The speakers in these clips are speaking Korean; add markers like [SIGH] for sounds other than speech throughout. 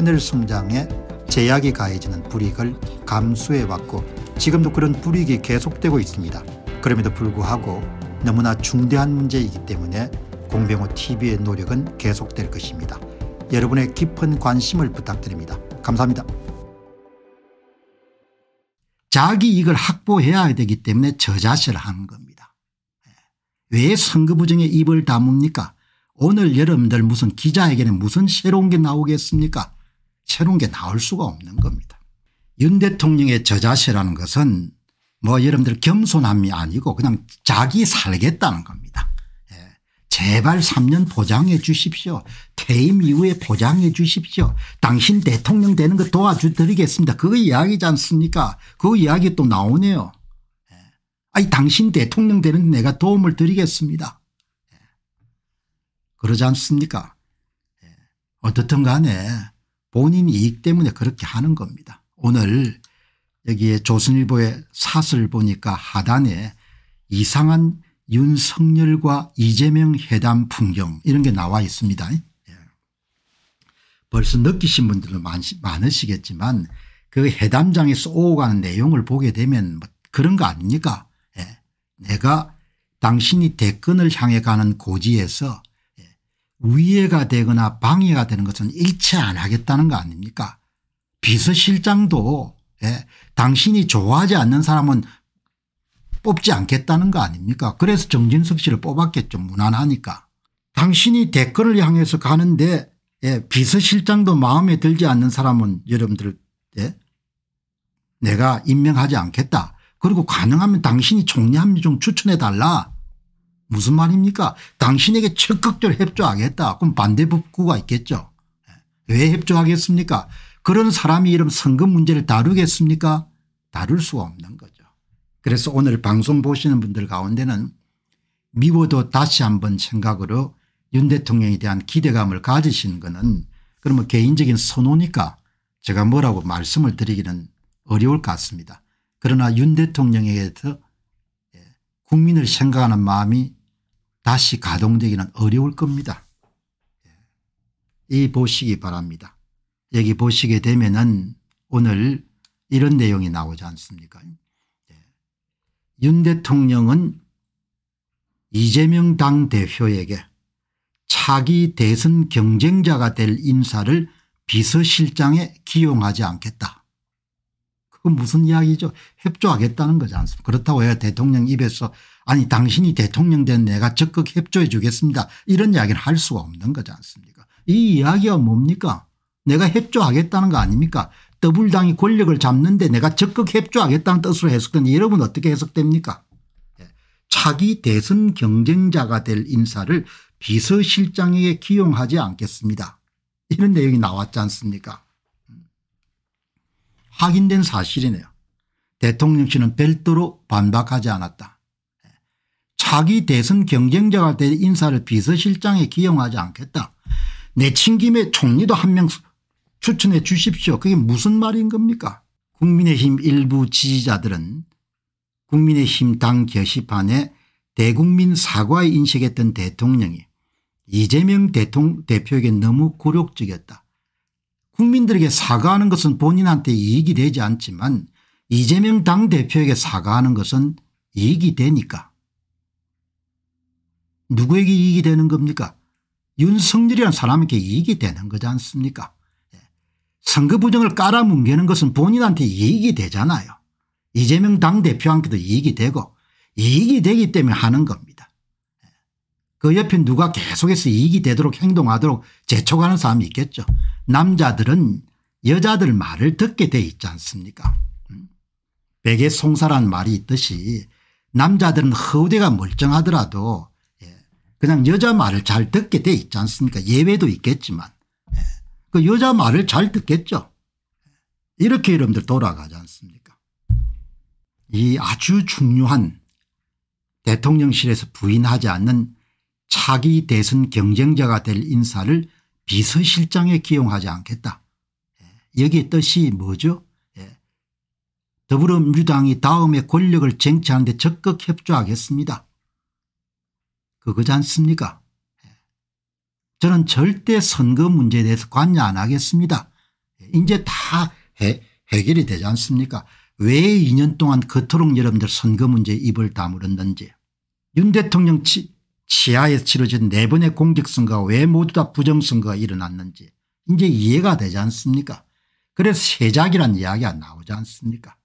하늘 성장에 제약이 가해지는 불이익을 감수해왔고 지금도 그런 불이익이 계속되고 있습니다. 그럼에도 불구하고 너무나 중대한 문제이기 때문에 공병호 TV의 노력은 계속될 것입니다. 여러분의 깊은 관심을 부탁드립니다. 감사합니다. 자기 이익을 확보해야 되기 때문에 저자세를 하 겁니다. 예. 왜 선거 부정에 입을 다뭅니까? 오늘 여러분들 무슨 기자에게는 무슨 새로운 게 나오겠습니까? 새로운 게 나올 수가 없는 겁니다. 윤 대통령의 저자세라는 것은 뭐 여러분들 겸손함이 아니고 그냥 자기 살겠다는 겁니다. 예. 제발 3년 보장해 주십시오. 퇴임 이후에 보장해 주십시오. 당신 대통령 되는 거 도와드리겠습니다. 그 이야기지 않습니까 그 이야기 또 나오네요. 예. 아니 당신 대통령 되는 내가 도움을 드리겠습니다. 예. 그러지 않습니까 예. 어떻든 간에 본인 이익 때문에 그렇게 하는 겁니다. 오늘 여기에 조선일보의 사설 보니까 하단에 이상한 윤석열과 이재명 회담 풍경 이런 게 나와 있습니다. 예. 벌써 느끼신 분들도 많으시겠지만 그 회담장에서 오가는 내용을 보게 되면 뭐 그런 거 아닙니까 예. 내가 당신이 대권을 향해 가는 고지에서 위해가 되거나 방해가 되는 것은 일체 안 하겠다는 거 아닙니까 비서실장도 예, 당신이 좋아하지 않는 사람은 뽑지 않겠다는 거 아닙니까 그래서 정진석 씨를 뽑았겠죠 무난하니까 당신이 댓글을 향해서 가는데 예, 비서실장도 마음에 들지 않는 사람은 여러분들 예? 내가 임명하지 않겠다 그리고 가능하면 당신이 총리한명 좀 추천해 달라 무슨 말입니까 당신에게 적극적으로 협조하겠다 그럼 반대법구가 있겠죠. 예. 왜 협조하겠습니까 그런 사람이 이런 선거 문제를 다루겠습니까 다룰 수가 없는 거죠. 그래서 오늘 방송 보시는 분들 가운데는 미워도 다시 한번 생각으로 윤 대통령에 대한 기대감을 가지신 것은 그러면 개인적인 선호니까 제가 뭐라고 말씀을 드리기는 어려울 것 같습니다. 그러나 윤 대통령에게서 예, 국민을 생각하는 마음이 다시 가동되기는 어려울 겁니다. 예. 이 보시기 바랍니다. 여기 보시게 되면은 오늘 이런 내용이 나오지 않습니까? 예. 윤 대통령은 이재명 당 대표에게 차기 대선 경쟁자가 될 인사를 비서실장에 기용하지 않겠다. 그건 무슨 이야기죠. 협조하겠다는 거지 않습니까 그렇다고 해야 대통령 입에서 아니 당신이 대통령 된 내가 적극 협조해 주겠습니다. 이런 이야기를 할 수가 없는 거지 않습니까 이 이야기가 뭡니까 내가 협조하겠다는 거 아닙니까 더불당이 권력을 잡는데 내가 적극 협조하겠다는 뜻으로 해석된 여러분 어떻게 해석됩니까 차기 예. 대선 경쟁자가 될 인사를 비서실장에게 기용하지 않겠습니다. 이런 내용이 나왔지 않습니까 확인된 사실이네요. 대통령실은 별도로 반박하지 않았다. 차기 대선 경쟁자가 될 인사를 비서실장에 기용하지 않겠다. 내친 김에 총리도 한 명 추천해 주십시오. 그게 무슨 말인 겁니까 국민의힘 일부 지지자들은 국민의힘 당 게시판에 대국민 사과에 인식했던 대통령이 이재명 대통령 대표에게 너무 굴욕적이었다. 국민들에게 사과하는 것은 본인한테 이익이 되지 않지만 이재명 당대표에게 사과하는 것은 이익이 되니까. 누구에게 이익이 되는 겁니까 윤석열이라는 사람에게 이익이 되는 거지 않습니까 예. 선거 부정을 깔아뭉개는 것은 본인한테 이익이 되잖아요. 이재명 당대표한테도 이익이 되고 이익이 되기 때문에 하는 겁니다. 그 옆에 누가 계속해서 이익이 되도록 행동하도록 재촉하는 사람이 있겠죠. 남자들은 여자들 말을 듣게 돼 있지 않습니까 백의 음? 송사란 말이 있듯이 남자들은 허우대가 멀쩡하더라도 예, 그냥 여자 말을 잘 듣게 돼 있지 않습니까 예외도 있겠지만 예, 그 여자 말을 잘 듣겠죠. 예, 이렇게 여러분들 돌아가지 않습니까 이 아주 중요한 대통령실에서 부인하지 않는 차기 대선 경쟁자가 될 인사를 비서실장에 기용하지 않겠다. 예, 여기 뜻이 뭐죠? 예, 더불어민주당이 다음에 권력을 쟁취하는데 적극 협조하겠습니다. 그거지 않습니까? 예, 저는 절대 선거 문제에 대해서 관여 안 하겠습니다. 이제 다 해, 해결이 되지 않습니까? 왜 2년 동안 그토록 여러분들 선거 문제에 입을 다물었는지. 윤 대통령 치하에서 치러진 네 번의 공직선거가 왜 모두 다 부정선거가 일어났는지 이제 이해가 되지 않습니까 그래서 세작이란 이야기가 나오지 않습니까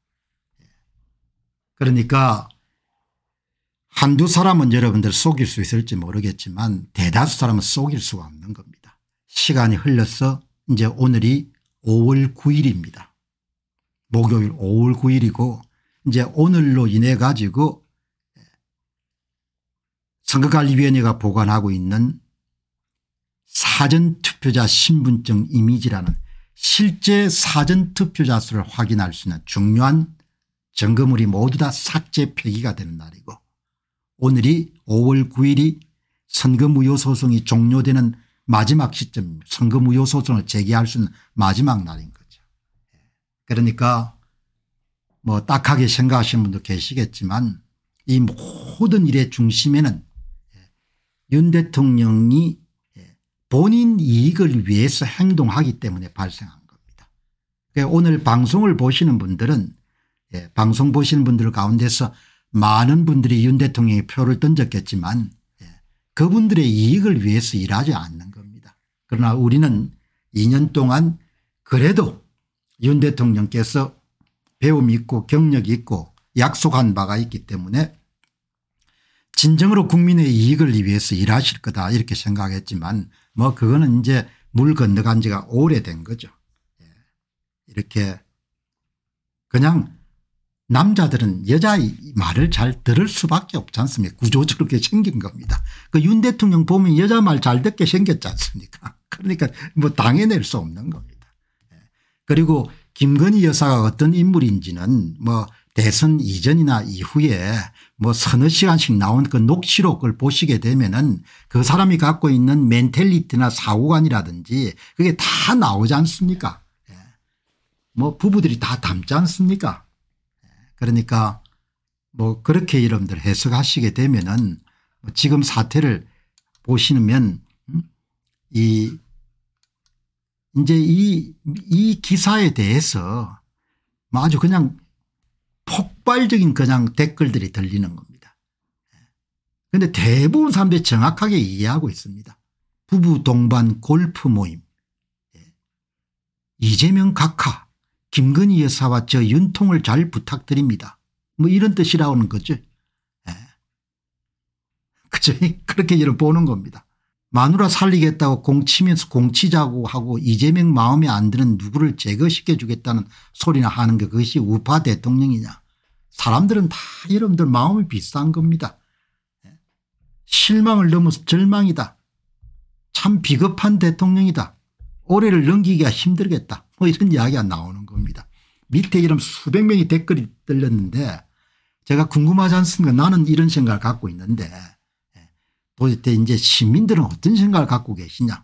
예. 그러니까 한두 사람은 여러분들 속일 수 있을지 모르겠지만 대다수 사람은 속일 수가 없는 겁니다. 시간이 흘러서 이제 오늘이 5월 9일입니다. 목요일 5월 9일이고 이제 오늘로 인해 가지고 선거관리위원회가 보관하고 있는 사전투표자 신분증 이미지라는 실제 사전투표자 수를 확인할 수 있는 중요한 증거물이 모두 다 삭제 폐기가 되는 날이고 오늘이 5월 9일이 선거무효 소송이 종료되는 마지막 시점 선거무효 소송을 제기할 수 있는 마지막 날인 거죠. 그러니까 뭐 딱하게 생각하시는 분도 계시겠지만 이 모든 일의 중심에는 윤 대통령이 예, 본인 이익을 위해서 행동하기 때문에 발생한 겁니다. 그 오늘 방송을 보시는 분들은 예, 방송 보시는 분들 가운데서 많은 분들이 윤 대통령의 표를 던졌겠지만 예, 그분들의 이익을 위해서 일하지 않는 겁니다. 그러나 우리는 2년 동안 그래도 윤 대통령께서 배움이 있고 경력이 있고 약속한 바가 있기 때문에 진정으로 국민의 이익을 위해서 일하실 거다 이렇게 생각했지만 뭐 그거는 이제 물 건너간 지가 오래된 거죠. 예. 이렇게 그냥 남자들은 여자의 말을 잘 들을 수밖에 없지 않습니까 구조적으로 생긴 겁니다. 그 윤 대통령 보면 여자 말 잘 듣게 생겼지 않습니까 [LAUGHS] 그러니까 뭐 당해낼 수 없는 겁니다. 예. 그리고 김건희 여사가 어떤 인물인지는 뭐 대선 이전이나 이후에 뭐 서너 시간씩 나온 그 녹취록을 보시게 되면은 그 사람이 갖고 있는 멘텔리티나 사고관이라든지 그게 다 나오지 않습니까 예. 뭐 부부들이 다 닮지 않습니까 예. 그러니까 뭐 그렇게 여러분들 해석하시게 되면은 뭐 지금 사태를 보시면 음? 이 이제 이, 이 기사에 대해서 뭐 아주 그냥 폭발적인 그냥 댓글들이 들리는 겁니다. 그런데 대부분 사람들이 정확하게 이해하고 있습니다. 부부 동반 골프 모임 예. 이재명 각하 김건희 여사와 저 윤통을 잘 부탁드립니다. 뭐 이런 뜻이라는 거죠. 예. [LAUGHS] 그렇게 이를 보는 겁니다. 마누라 살리겠다고 공치면서 공치자고 하고 이재명 마음에 안 드는 누구를 제거시켜 주겠다는 소리나 하는 게 그것이 우파 대통령이냐. 사람들은 다 여러분들 마음이 비싼 겁니다. 예. 실망을 넘어서 절망이다. 참 비겁한 대통령이다. 올해를 넘기기가 힘들겠다. 뭐 이런 이야기가 나오는 겁니다. 밑에 이런 수백 명이 댓글이 떨렸는데 제가 궁금하지 않습니까 나는 이런 생각을 갖고 있는데 도대체 이제 시민들은 어떤 생각을 갖고 계시냐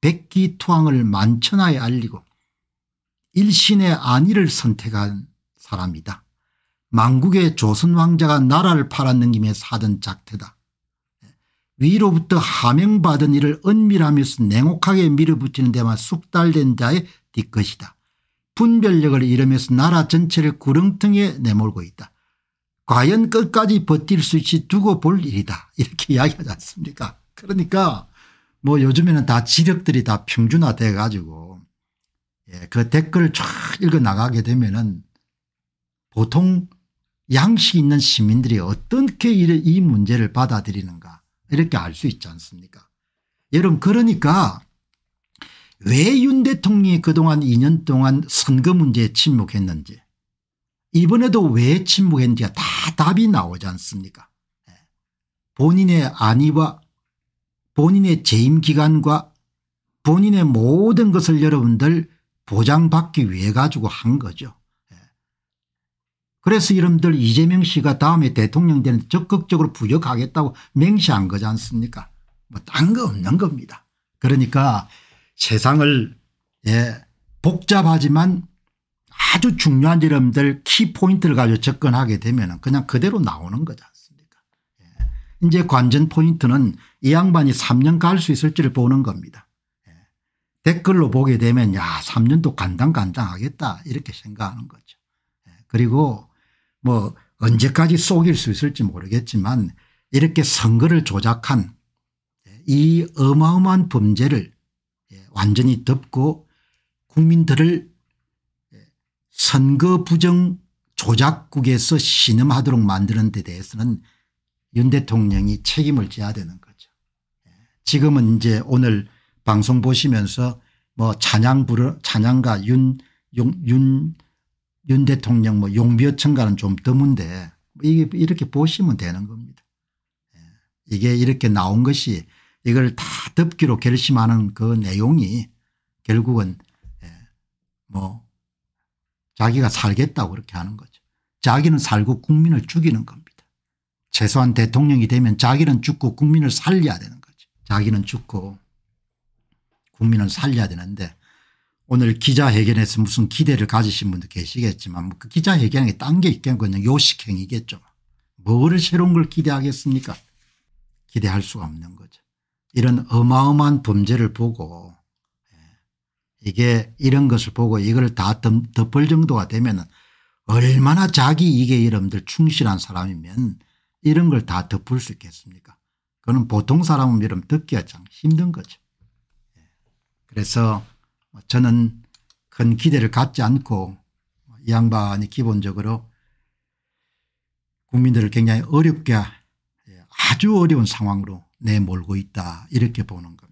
백기투항을 만천하에 알리고 일신의 안위를 선택한 사람이다. 망국의 조선왕자가 나라를 팔아넘김에 사던 작태다. 위로부터 하명받은 이를 은밀하면서 냉혹하게 밀어붙이는 데만 숙달된 자의 뒷것이다. 분별력을 잃으면서 나라 전체를 구렁텅이에 내몰고 있다. 과연 끝까지 버틸 수 있지 두고 볼 일이다 이렇게 [LAUGHS] 이야기하지 않습니까 그러니까 뭐 요즘에는 다 지력들이 다 평준화돼 가지고 예, 그 댓글을 쫙 읽어 나가게 되면은 보통 양식 있는 시민들이 어떻게 이 문제를 받아들이는가 이렇게 알 수 있지 않습니까 여러분 그러니까 왜 윤 대통령이 그동안 2년 동안 선거 문제에 침묵했는지 이번에도 왜 침묵했는지가 다 답이 나오지 않습니까 예. 본인의 안위와 본인의 재임 기간과 본인의 모든 것을 여러분들 보장받기 위해 가지고 한 거죠. 예. 그래서 이름들 이재명 씨가 다음에 대통령 되는 적극적으로 부역하겠다고 맹세한 거지 않습니까 뭐 딴 거 없는 겁니다. 그러니까 세상을 예, 복잡하지만 아주 중요한 여러분들 키포인트를 가지고 접근하게 되면 그냥 그대로 나오는 거지 않습니까 예. 이제 관전 포인트는 이 양반이 3년 갈 수 있을지를 보는 겁니다. 예. 댓글로 보게 되면 야 3년도 간당간당하겠다 이렇게 생각하는 거죠. 예. 그리고 뭐 언제까지 속일 수 있을지 모르겠지만 이렇게 선거를 조작한 이 어마어마한 범죄를 예, 완전히 덮고 국민들을 선거 부정 조작국에서 신음하도록 만드는 데 대해서는 윤 대통령이 책임을 져야 되는 거죠. 예. 지금은 이제 오늘 방송 보시면서 뭐 찬양 부르 찬양가 윤, 용, 윤, 윤 대통령 뭐 용비어천가는 좀 드문데 뭐 이렇게 보시면 되는 겁니다. 예. 이게 이렇게 나온 것이 이걸 다 덮기로 결심하는 그 내용이 결국은 예, 뭐 자기가 살겠다고 그렇게 하는 거죠. 자기는 살고 국민을 죽이는 겁니다. 최소한 대통령이 되면 자기는 죽고 국민을 살려야 되는 거죠. 자기는 죽고 국민을 살려야 되는데 오늘 기자회견에서 무슨 기대를 가지신 분도 계시겠지만 뭐 그 기자회견에 딴 게 있겠군요. 요식행이겠죠. 뭐를 새로운 걸 기대하겠습니까 기대할 수가 없는 거죠. 이런 어마어마한 범죄를 보고 이게 이런 것을 보고 이걸 다 덮을 정도가 되면 얼마나 자기 이게 이름들 충실한 사람이면 이런 걸 다 덮을 수 있겠습니까 그거 보통 사람은 이름 덮기가 참 힘든 거죠. 예. 그래서 뭐 저는 큰 기대를 갖지 않고 이 양반이 기본적으로 국민들을 굉장히 어렵게 예, 아주 어려운 상황으로 내몰고 있다 이렇게 보는 겁니다.